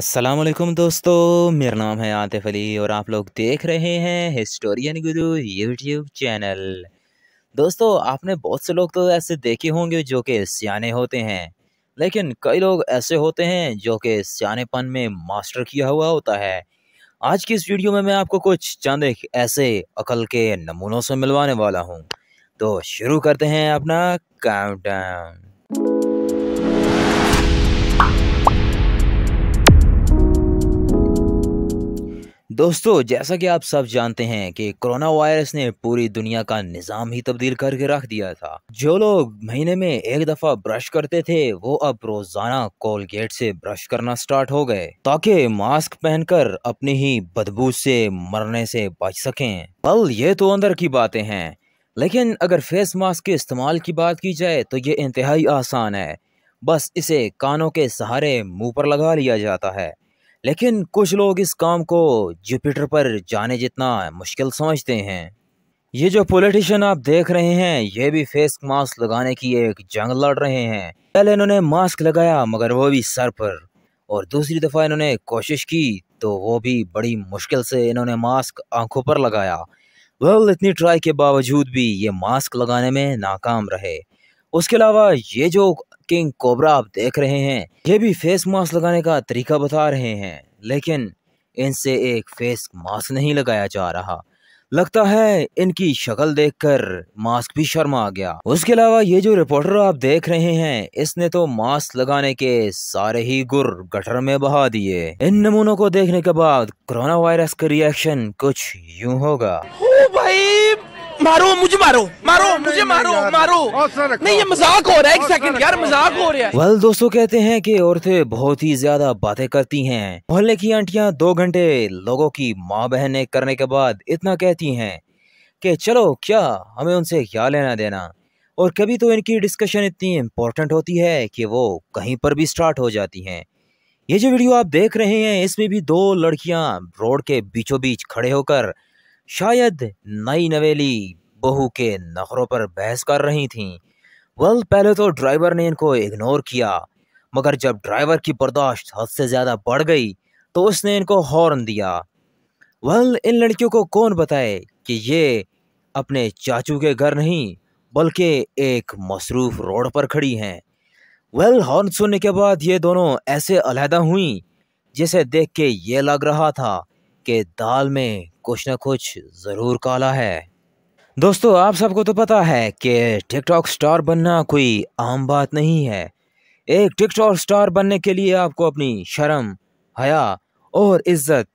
असलम दोस्तों मेरा नाम है आतिफ अली और आप लोग देख रहे हैं हिस्टोरियन गुरु यूट्यूब चैनल दोस्तों आपने बहुत से लोग तो ऐसे देखे होंगे जो कि सियाने होते हैं लेकिन कई लोग ऐसे होते हैं जो कि सियानेपन में मास्टर किया हुआ होता है आज की इस वीडियो में मैं आपको कुछ चंद ऐसे अकल के नमूनों से मिलवाने वाला हूँ तो शुरू करते हैं अपना डाउन दोस्तों जैसा कि आप सब जानते हैं कि कोरोना वायरस ने पूरी दुनिया का निज़ाम ही तब्दील करके रख दिया था जो लोग महीने में एक दफ़ा ब्रश करते थे वो अब रोज़ाना कोलगेट से ब्रश करना स्टार्ट हो गए ताकि मास्क पहनकर अपनी ही बदबू से मरने से बच सकें पल ये तो अंदर की बातें हैं लेकिन अगर फेस मास्क के इस्तेमाल की बात की जाए तो ये इंतहाई आसान है बस इसे कानों के सहारे मुँह पर लगा लिया जाता है लेकिन कुछ लोग इस काम को जुपिटर पर जाने जितना मुश्किल समझते हैं ये जो पॉलिटिशियन आप देख रहे हैं ये भी फेस मास्क लगाने की एक जंग लड़ रहे हैं पहले इन्होंने मास्क लगाया मगर वो भी सर पर और दूसरी दफ़ा इन्होंने कोशिश की तो वो भी बड़ी मुश्किल से इन्होंने मास्क आंखों पर लगाया वेल इतनी ट्राई के बावजूद भी ये मास्क लगाने में नाकाम रहे उसके अलावा ये जो किंग कोबरा आप देख रहे हैं ये भी फेस मास्क लगाने का तरीका बता रहे हैं लेकिन इनसे एक फेस मास्क नहीं लगाया जा रहा लगता है इनकी शक्ल देखकर मास्क भी शर्मा आ गया उसके अलावा ये जो रिपोर्टर आप देख रहे हैं इसने तो मास्क लगाने के सारे ही गुर गटर में बहा दिए इन नमूनों को देखने के बाद कोरोना वायरस का रिएक्शन कुछ यूं होगा ओ भाई मारो मुझे मारो मारो मुझे मारो मारो नहीं ये मजाक हो रहा है एक सेकंड यार मजाक हो रहा है वल दोस्तों कहते हैं कि औरतें बहुत ही ज्यादा बातें करती हैं मोहल्ले की आंटियां दो घंटे लोगों की माँ बहने करने के बाद इतना कहती हैं कि चलो क्या हमें उनसे क्या लेना देना और कभी तो इनकी डिस्कशन इतनी इम्पोर्टेंट होती है कि वो कहीं पर भी स्टार्ट हो जाती हैं ये जो वीडियो आप देख रहे हैं इसमें भी दो लड़कियाँ रोड के बीचों बीच खड़े होकर शायद नई नवेली बहू के नखरों पर बहस कर रही थीं। वल पहले तो ड्राइवर ने इनको इग्नोर किया मगर जब ड्राइवर की बर्दाश्त हद से ज़्यादा बढ़ गई तो उसने इनको हॉर्न दिया वल इन लड़कियों को कौन बताए कि ये अपने चाचू के घर नहीं बल्कि एक मसरूफ़ रोड पर खड़ी हैं वेल हॉर्न सुनने के बाद ये दोनों ऐसे अलहदा हुई जिसे देख के ये लग रहा था कि दाल में कुछ ना कुछ ज़रूर काला है दोस्तों आप सबको तो पता है कि टिकटॉक स्टार बनना कोई आम बात नहीं है एक टिकटॉक स्टार बनने के लिए आपको अपनी शर्म हया और इज्जत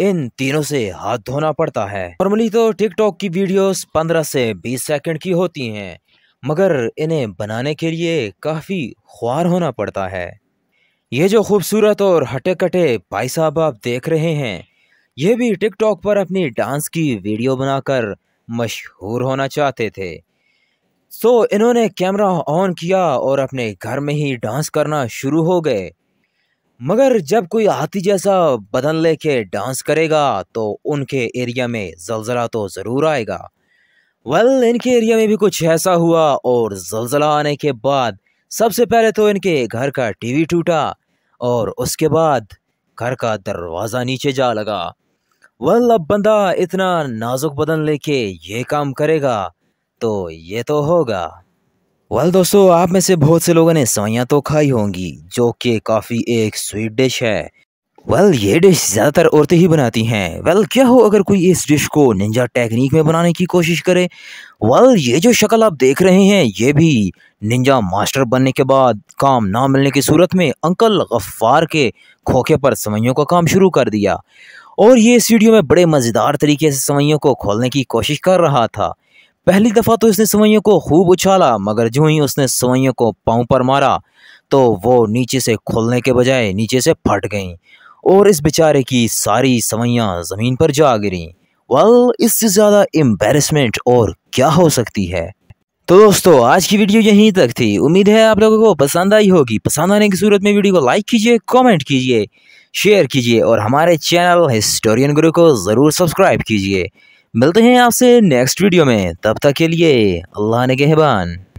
इन तीनों से हाथ धोना पड़ता है नॉर्मली तो टिकटॉक की वीडियोस 15 से 20 सेकंड की होती हैं मगर इन्हें बनाने के लिए काफ़ी ख्वार होना पड़ता है ये जो खूबसूरत और हटे कटे भाई साहब आप देख रहे हैं ये भी टिकटॉक पर अपनी डांस की वीडियो बनाकर मशहूर होना चाहते थे सो so, इन्होंने कैमरा ऑन किया और अपने घर में ही डांस करना शुरू हो गए मगर जब कोई हाथी जैसा बदन लेके डांस करेगा तो उनके एरिया में जलजला तो ज़रूर आएगा वेल well, इनके एरिया में भी कुछ ऐसा हुआ और जलजला आने के बाद सबसे पहले तो इनके घर का टीवी टूटा और उसके बाद घर का दरवाज़ा नीचे जा लगा वल अब बंदा इतना नाजुक बदन लेके ये काम करेगा तो ये तो होगा वल दोस्तों आप में से बहुत से लोगों ने सवैयाँ तो खाई होंगी जो कि काफ़ी एक स्वीट डिश है वेल ये डिश ज़्यादातर औरतें ही बनाती हैं वेल क्या हो अगर कोई इस डिश को निंजा टेक्निक में बनाने की कोशिश करे वेल ये जो शक्ल आप देख रहे हैं ये भी निंजा मास्टर बनने के बाद काम ना मिलने की सूरत में अंकल गफ्फार के खोखे पर सवैयों का काम शुरू कर दिया और ये इस वीडियो में बड़े मज़ेदार तरीके से सवैयों को खोलने की कोशिश कर रहा था पहली दफ़ा तो इसने सवैयों को खूब उछाला मगर जो ही उसने सवैयों को पाँव पर मारा तो वो नीचे से खोलने के बजाय नीचे से फट गईं और इस बेचारे की सारी सवैयाँ ज़मीन पर जा गिरी वल इससे ज़्यादा एम्बेरसमेंट और क्या हो सकती है तो दोस्तों आज की वीडियो यहीं तक थी उम्मीद है आप लोगों को पसंद आई होगी पसंद आने की सूरत में वीडियो को लाइक कीजिए कमेंट कीजिए शेयर कीजिए और हमारे चैनल हिस्टोरियन गुरु को ज़रूर सब्सक्राइब कीजिए मिलते हैं आपसे नेक्स्ट वीडियो में तब तक के लिए अल्लाह ने